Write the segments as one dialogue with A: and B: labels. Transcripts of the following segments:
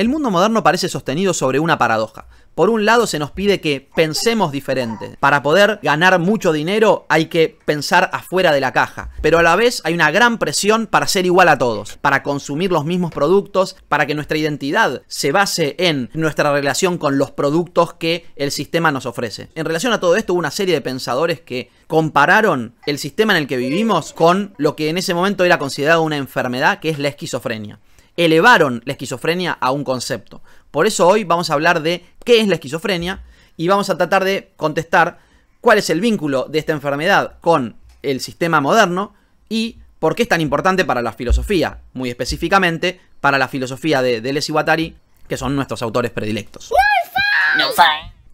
A: El mundo moderno parece sostenido sobre una paradoja. Por un lado se nos pide que pensemos diferente. Para poder ganar mucho dinero hay que pensar afuera de la caja. Pero a la vez hay una gran presión para ser igual a todos, para consumir los mismos productos, para que nuestra identidad se base en nuestra relación con los productos que el sistema nos ofrece. En relación a todo esto hubo una serie de pensadores que compararon el sistema en el que vivimos con lo que en ese momento era considerado una enfermedad, que es la esquizofrenia elevaron la esquizofrenia a un concepto. Por eso hoy vamos a hablar de qué es la esquizofrenia y vamos a tratar de contestar cuál es el vínculo de esta enfermedad con el sistema moderno y por qué es tan importante para la filosofía, muy específicamente para la filosofía de Deleuze y Guattari, que son nuestros autores predilectos.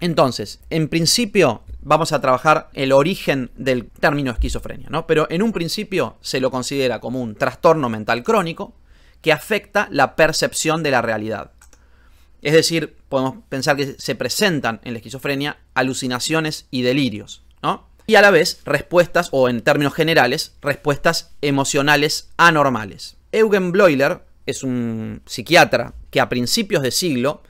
A: Entonces, en principio vamos a trabajar el origen del término esquizofrenia, ¿no? Pero en un principio se lo considera como un trastorno mental crónico, que afecta la percepción de la realidad. Es decir, podemos pensar que se presentan en la esquizofrenia alucinaciones y delirios, ¿no? Y a la vez respuestas, o en términos generales, respuestas emocionales anormales. Eugen Bleuler es un psiquiatra que a principios de siglo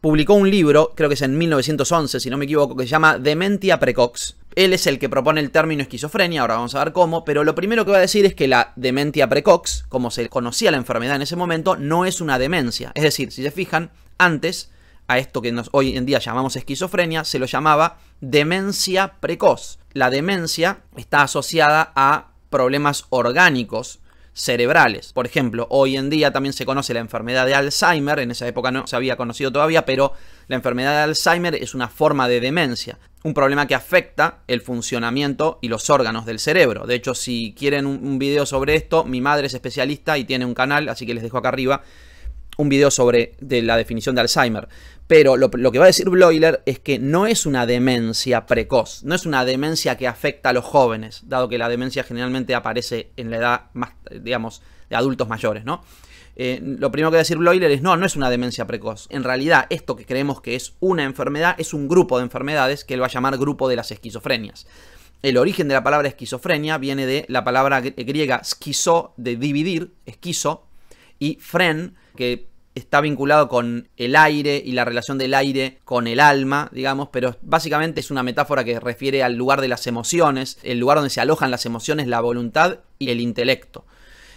A: publicó un libro, creo que es en 1911, si no me equivoco, que se llama Dementia Precox, él es el que propone el término esquizofrenia, ahora vamos a ver cómo, pero lo primero que va a decir es que la dementia precox, como se conocía la enfermedad en ese momento, no es una demencia. Es decir, si se fijan, antes a esto que hoy en día llamamos esquizofrenia, se lo llamaba demencia precoz. La demencia está asociada a problemas orgánicos cerebrales. Por ejemplo, hoy en día también se conoce la enfermedad de Alzheimer, en esa época no se había conocido todavía, pero la enfermedad de Alzheimer es una forma de demencia, un problema que afecta el funcionamiento y los órganos del cerebro. De hecho, si quieren un, video sobre esto, mi madre es especialista y tiene un canal, así que les dejo acá arriba un video sobre de la definición de Alzheimer. Pero lo, que va a decir Bloiler es que no es una demencia precoz, no es una demencia que afecta a los jóvenes, dado que la demencia generalmente aparece en la edad más, digamos, de adultos mayores, ¿no? Eh, lo primero que va a decir Bloiler es, no, no es una demencia precoz. En realidad, esto que creemos que es una enfermedad es un grupo de enfermedades que él va a llamar grupo de las esquizofrenias. El origen de la palabra esquizofrenia viene de la palabra griega esquizo, de dividir, esquizo, y Fren, que está vinculado con el aire y la relación del aire con el alma, digamos, pero básicamente es una metáfora que refiere al lugar de las emociones, el lugar donde se alojan las emociones, la voluntad y el intelecto.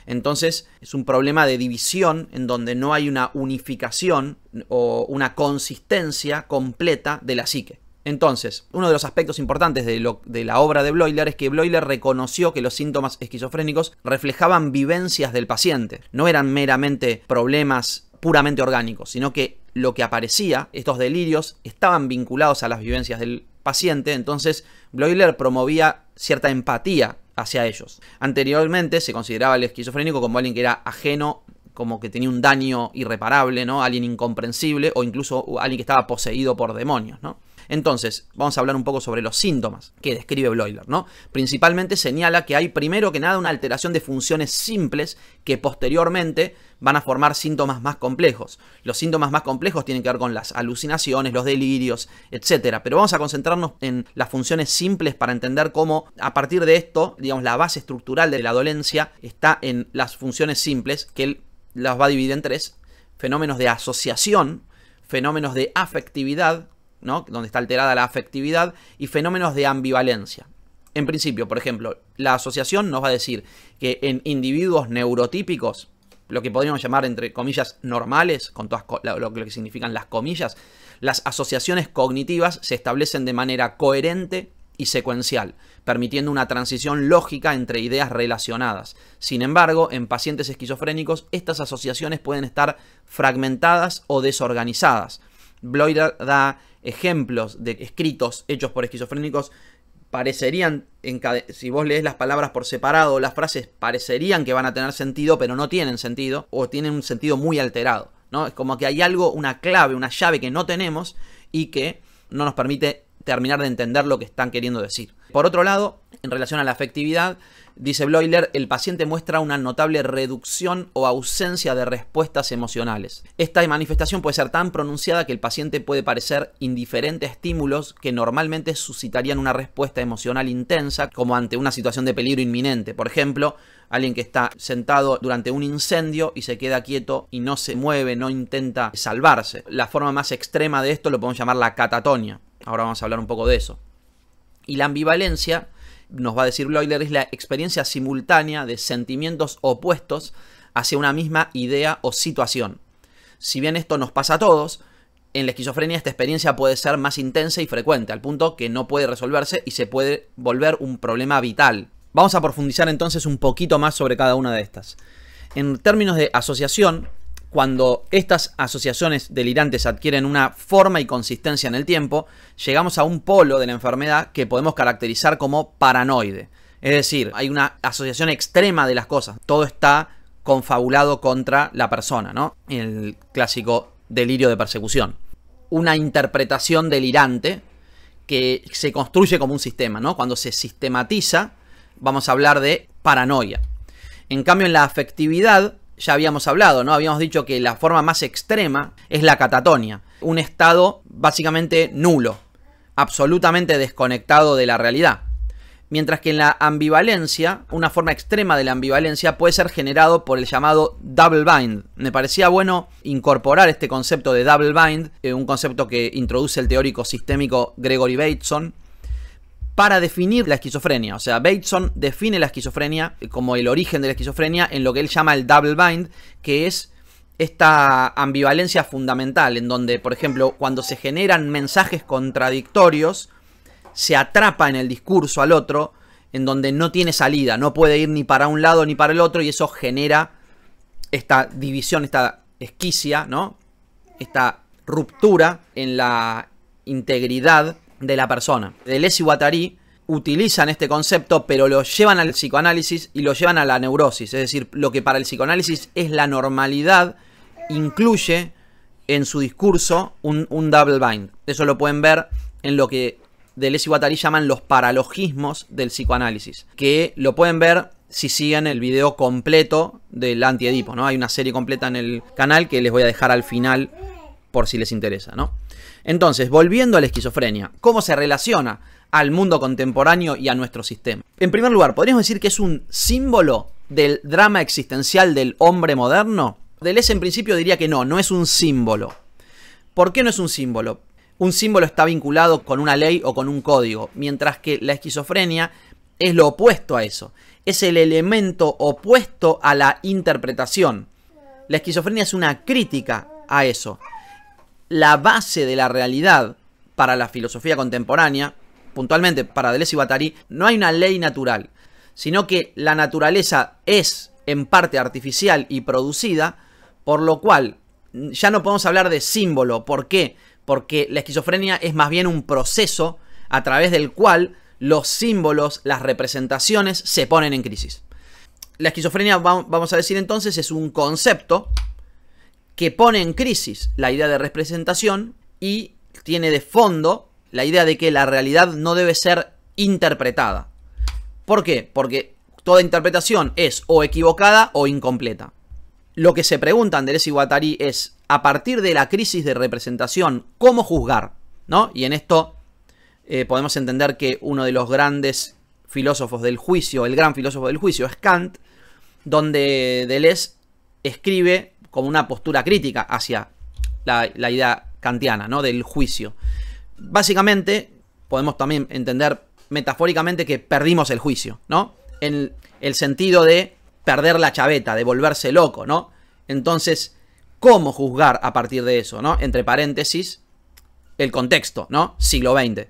A: Entonces es un problema de división en donde no hay una unificación o una consistencia completa de la psique. Entonces, uno de los aspectos importantes de, la obra de Bloiler es que Bloiler reconoció que los síntomas esquizofrénicos reflejaban vivencias del paciente, no eran meramente problemas puramente orgánicos, sino que lo que aparecía, estos delirios, estaban vinculados a las vivencias del paciente, entonces Bloiler promovía cierta empatía hacia ellos. Anteriormente se consideraba al esquizofrénico como alguien que era ajeno, como que tenía un daño irreparable, ¿no? Alguien incomprensible o incluso alguien que estaba poseído por demonios, ¿no? Entonces, vamos a hablar un poco sobre los síntomas que describe Bloiler, ¿no? Principalmente señala que hay primero que nada una alteración de funciones simples que posteriormente van a formar síntomas más complejos. Los síntomas más complejos tienen que ver con las alucinaciones, los delirios, etc. Pero vamos a concentrarnos en las funciones simples para entender cómo a partir de esto, digamos, la base estructural de la dolencia está en las funciones simples, que él las va a dividir en tres, fenómenos de asociación, fenómenos de afectividad donde está alterada la afectividad, y fenómenos de ambivalencia. En principio, por ejemplo, la asociación nos va a decir que en individuos neurotípicos, lo que podríamos llamar entre comillas normales, con todas lo que significan las comillas, las asociaciones cognitivas se establecen de manera coherente y secuencial, permitiendo una transición lógica entre ideas relacionadas. Sin embargo, en pacientes esquizofrénicos estas asociaciones pueden estar fragmentadas o desorganizadas. Bloider da ejemplos de escritos hechos por esquizofrénicos parecerían, si vos lees las palabras por separado, las frases parecerían que van a tener sentido, pero no tienen sentido, o tienen un sentido muy alterado, ¿no? Es como que hay algo, una clave, una llave que no tenemos y que no nos permite terminar de entender lo que están queriendo decir. Por otro lado, en relación a la afectividad, dice Bloiler, el paciente muestra una notable reducción o ausencia de respuestas emocionales. Esta manifestación puede ser tan pronunciada que el paciente puede parecer indiferente a estímulos que normalmente suscitarían una respuesta emocional intensa, como ante una situación de peligro inminente. Por ejemplo, alguien que está sentado durante un incendio y se queda quieto y no se mueve, no intenta salvarse. La forma más extrema de esto lo podemos llamar la catatonia. Ahora vamos a hablar un poco de eso. Y la ambivalencia, nos va a decir Bloiler, es la experiencia simultánea de sentimientos opuestos hacia una misma idea o situación. Si bien esto nos pasa a todos, en la esquizofrenia esta experiencia puede ser más intensa y frecuente, al punto que no puede resolverse y se puede volver un problema vital. Vamos a profundizar entonces un poquito más sobre cada una de estas. En términos de asociación, cuando estas asociaciones delirantes adquieren una forma y consistencia en el tiempo, llegamos a un polo de la enfermedad que podemos caracterizar como paranoide. Es decir, hay una asociación extrema de las cosas. Todo está confabulado contra la persona, ¿no? El clásico delirio de persecución. Una interpretación delirante que se construye como un sistema, ¿no? Cuando se sistematiza, vamos a hablar de paranoia. En cambio, en la afectividad ya habíamos hablado, ¿no? Habíamos dicho que la forma más extrema es la catatonia, un estado básicamente nulo, absolutamente desconectado de la realidad. Mientras que en la ambivalencia, una forma extrema de la ambivalencia puede ser generado por el llamado double bind. Me parecía bueno incorporar este concepto de double bind, eh, un concepto que introduce el teórico sistémico Gregory Bateson, para definir la esquizofrenia. O sea, Bateson define la esquizofrenia como el origen de la esquizofrenia en lo que él llama el double bind, que es esta ambivalencia fundamental, en donde, por ejemplo, cuando se generan mensajes contradictorios, se atrapa en el discurso al otro, en donde no tiene salida, no puede ir ni para un lado ni para el otro, y eso genera esta división, esta esquicia, ¿no? Esta ruptura en la integridad de la persona. Deleuze y Guattari utilizan este concepto, pero lo llevan al psicoanálisis y lo llevan a la neurosis. Es decir, lo que para el psicoanálisis es la normalidad, incluye en su discurso un, double bind. Eso lo pueden ver en lo que Deleuze y Guattari llaman los paralogismos del psicoanálisis, que lo pueden ver si siguen el video completo del antiedipo, ¿no? Hay una serie completa en el canal que les voy a dejar al final por si les interesa, ¿no? Entonces, volviendo a la esquizofrenia, ¿cómo se relaciona al mundo contemporáneo y a nuestro sistema? En primer lugar, ¿podríamos decir que es un símbolo del drama existencial del hombre moderno? Deleuze en principio diría que no, no es un símbolo. ¿Por qué no es un símbolo? Un símbolo está vinculado con una ley o con un código, mientras que la esquizofrenia es lo opuesto a eso. Es el elemento opuesto a la interpretación. La esquizofrenia es una crítica a eso la base de la realidad para la filosofía contemporánea, puntualmente para Deleuze y Guattari, no hay una ley natural, sino que la naturaleza es en parte artificial y producida, por lo cual mm, ya no podemos hablar de símbolo. ¿Por qué? Porque la esquizofrenia es más bien un proceso a través del cual los símbolos, las representaciones se ponen en crisis. La esquizofrenia, vamos a decir entonces, es un concepto que pone en crisis la idea de representación y tiene de fondo la idea de que la realidad no debe ser interpretada. ¿Por qué? Porque toda interpretación es o equivocada o incompleta. Lo que se pregunta y Iguatari es, a partir de la crisis de representación, ¿cómo juzgar? ¿No? Y en esto eh, podemos entender que uno de los grandes filósofos del juicio, el gran filósofo del juicio, es Kant, donde Deleuze escribe como una postura crítica hacia la, idea kantiana, ¿no? Del juicio. Básicamente, podemos también entender metafóricamente que perdimos el juicio, ¿no? En el sentido de perder la chaveta, de volverse loco, ¿no? Entonces, ¿cómo juzgar a partir de eso, ¿no? Entre paréntesis, el contexto, ¿no? Siglo XX.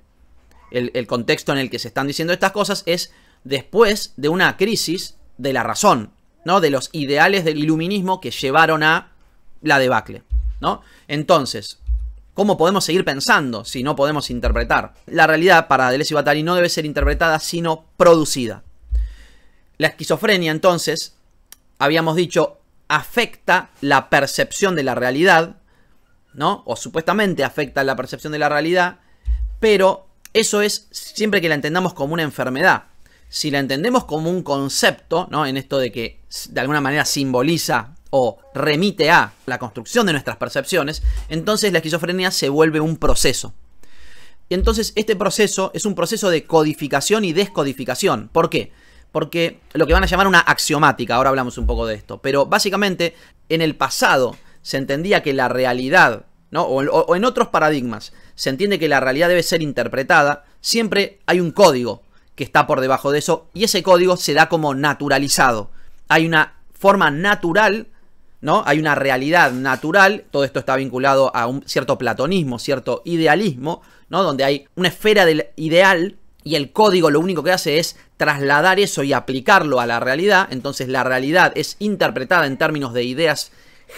A: El, el contexto en el que se están diciendo estas cosas es después de una crisis de la razón, de los ideales del iluminismo que llevaron a la debacle, ¿no? Entonces, ¿cómo podemos seguir pensando si no podemos interpretar? La realidad para Deleuze y Guattari no debe ser interpretada, sino producida. La esquizofrenia, entonces, habíamos dicho, afecta la percepción de la realidad, ¿no? O supuestamente afecta la percepción de la realidad, pero eso es siempre que la entendamos como una enfermedad si la entendemos como un concepto, ¿no? En esto de que de alguna manera simboliza o remite a la construcción de nuestras percepciones, entonces la esquizofrenia se vuelve un proceso. Y entonces este proceso es un proceso de codificación y descodificación. ¿Por qué? Porque lo que van a llamar una axiomática, ahora hablamos un poco de esto, pero básicamente en el pasado se entendía que la realidad, o en otros paradigmas, se entiende que la realidad debe ser interpretada, siempre hay un código que está por debajo de eso y ese código se da como naturalizado. Hay una forma natural, ¿no? Hay una realidad natural, todo esto está vinculado a un cierto platonismo, cierto idealismo, ¿no? Donde hay una esfera del ideal y el código lo único que hace es trasladar eso y aplicarlo a la realidad, entonces la realidad es interpretada en términos de ideas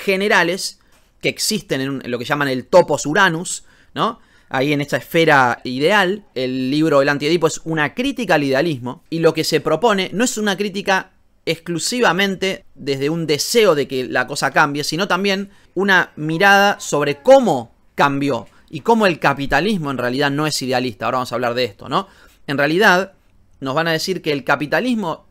A: generales que existen en lo que llaman el topos uranus, ¿no? ahí en esta esfera ideal. El libro El Antiedipo es una crítica al idealismo y lo que se propone no es una crítica exclusivamente desde un deseo de que la cosa cambie, sino también una mirada sobre cómo cambió y cómo el capitalismo en realidad no es idealista. Ahora vamos a hablar de esto, ¿no? En realidad nos van a decir que el capitalismo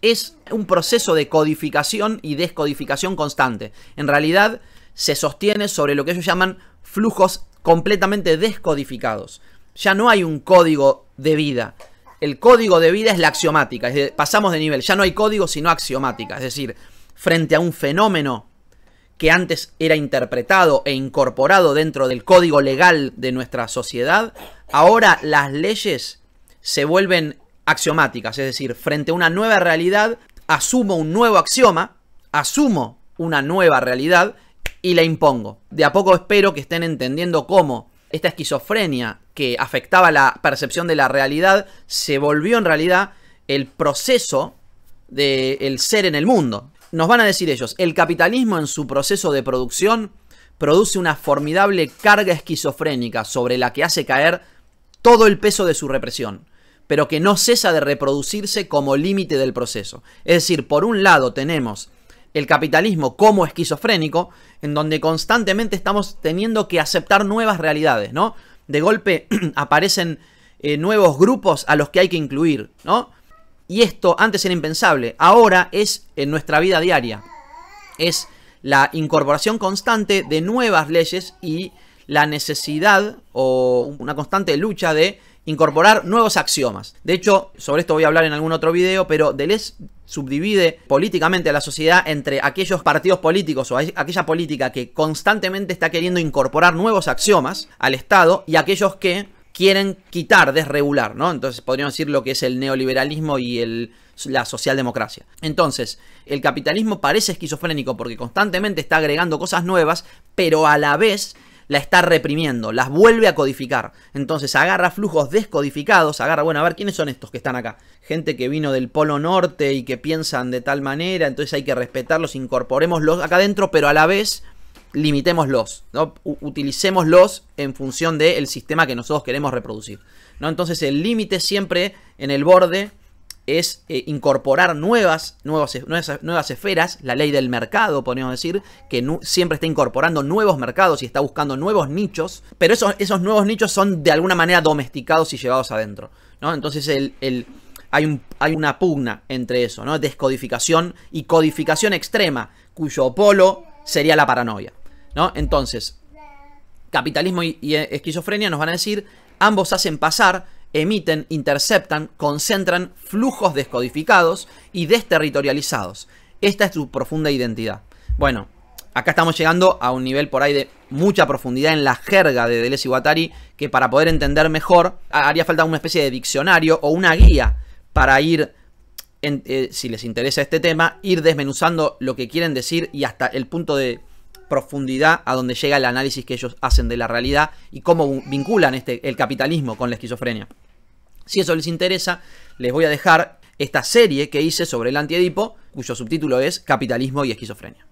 A: es un proceso de codificación y descodificación constante. En realidad se sostiene sobre lo que ellos llaman flujos completamente descodificados. Ya no hay un código de vida. El código de vida es la axiomática, pasamos de nivel, ya no hay código sino axiomática, es decir, frente a un fenómeno que antes era interpretado e incorporado dentro del código legal de nuestra sociedad, ahora las leyes se vuelven axiomáticas, es decir, frente a una nueva realidad, asumo un nuevo axioma, asumo una nueva realidad y la impongo. De a poco espero que estén entendiendo cómo esta esquizofrenia que afectaba la percepción de la realidad se volvió en realidad el proceso del ser en el mundo. Nos van a decir ellos, el capitalismo en su proceso de producción produce una formidable carga esquizofrénica sobre la que hace caer todo el peso de su represión, pero que no cesa de reproducirse como límite del proceso. Es decir, por un lado tenemos el capitalismo como esquizofrénico, en donde constantemente estamos teniendo que aceptar nuevas realidades, ¿no? De golpe aparecen eh, nuevos grupos a los que hay que incluir, ¿no? Y esto antes era impensable, ahora es en nuestra vida diaria. Es la incorporación constante de nuevas leyes y la necesidad o una constante lucha de incorporar nuevos axiomas. De hecho, sobre esto voy a hablar en algún otro video, pero Deleuze subdivide políticamente a la sociedad entre aquellos partidos políticos o aquella política que constantemente está queriendo incorporar nuevos axiomas al Estado y aquellos que quieren quitar, desregular, ¿no? Entonces podríamos decir lo que es el neoliberalismo y el, la socialdemocracia. Entonces, el capitalismo parece esquizofrénico porque constantemente está agregando cosas nuevas, pero a la vez la está reprimiendo, las vuelve a codificar. Entonces agarra flujos descodificados, agarra, bueno, a ver quiénes son estos que están acá. Gente que vino del Polo Norte y que piensan de tal manera, entonces hay que respetarlos, incorporémoslos acá adentro, pero a la vez limitémoslos, ¿no? utilicémoslos en función del sistema que nosotros queremos reproducir. ¿no? Entonces el límite siempre en el borde es eh, incorporar nuevas, e, nuevas, nuevas, esferas, la ley del mercado, podríamos decir, que siempre está incorporando nuevos mercados y está buscando nuevos nichos, pero esos, esos nuevos nichos son de alguna manera domesticados y llevados adentro. ¿no? Entonces el, hay, un, hay, una pugna entre eso, ¿no? descodificación y codificación extrema, cuyo polo sería la paranoia. ¿no? Entonces, capitalismo y eh, esquizofrenia nos van a decir, ambos hacen pasar emiten, interceptan, concentran flujos descodificados y desterritorializados. Esta es su profunda identidad. Bueno, acá estamos llegando a un nivel por ahí de mucha profundidad en la jerga de Deleuze y Guattari, que para poder entender mejor haría falta una especie de diccionario o una guía para ir, eh, si les interesa este tema, ir desmenuzando lo que quieren decir y hasta el punto de profundidad a donde llega el análisis que ellos hacen de la realidad y cómo vinculan este, el capitalismo con la esquizofrenia. Si eso les interesa, les voy a dejar esta serie que hice sobre el antiedipo, cuyo subtítulo es Capitalismo y esquizofrenia.